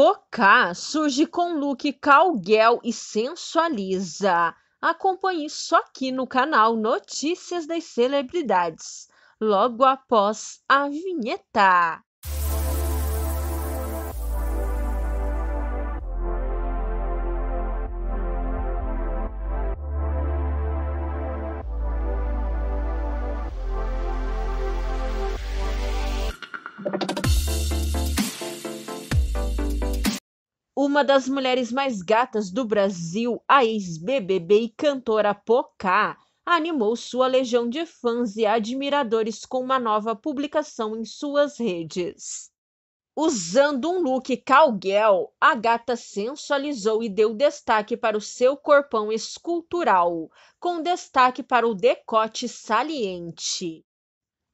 Pocá surge com look calguel e sensualiza. Acompanhe só aqui no canal Notícias das Celebridades, logo após a vinheta. uma das mulheres mais gatas do Brasil, a ex-BBB e cantora Pocá, animou sua legião de fãs e admiradores com uma nova publicação em suas redes. Usando um look calguel, a gata sensualizou e deu destaque para o seu corpão escultural, com destaque para o decote saliente.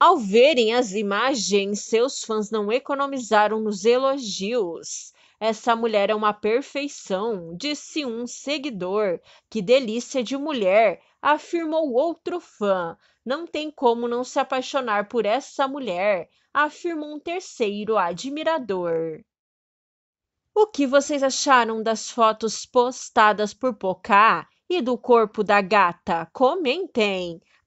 Ao verem as imagens, seus fãs não economizaram nos elogios. Essa mulher é uma perfeição, disse um seguidor. Que delícia de mulher, afirmou outro fã. Não tem como não se apaixonar por essa mulher, afirmou um terceiro admirador. O que vocês acharam das fotos postadas por Pocá e do corpo da gata? Comentem!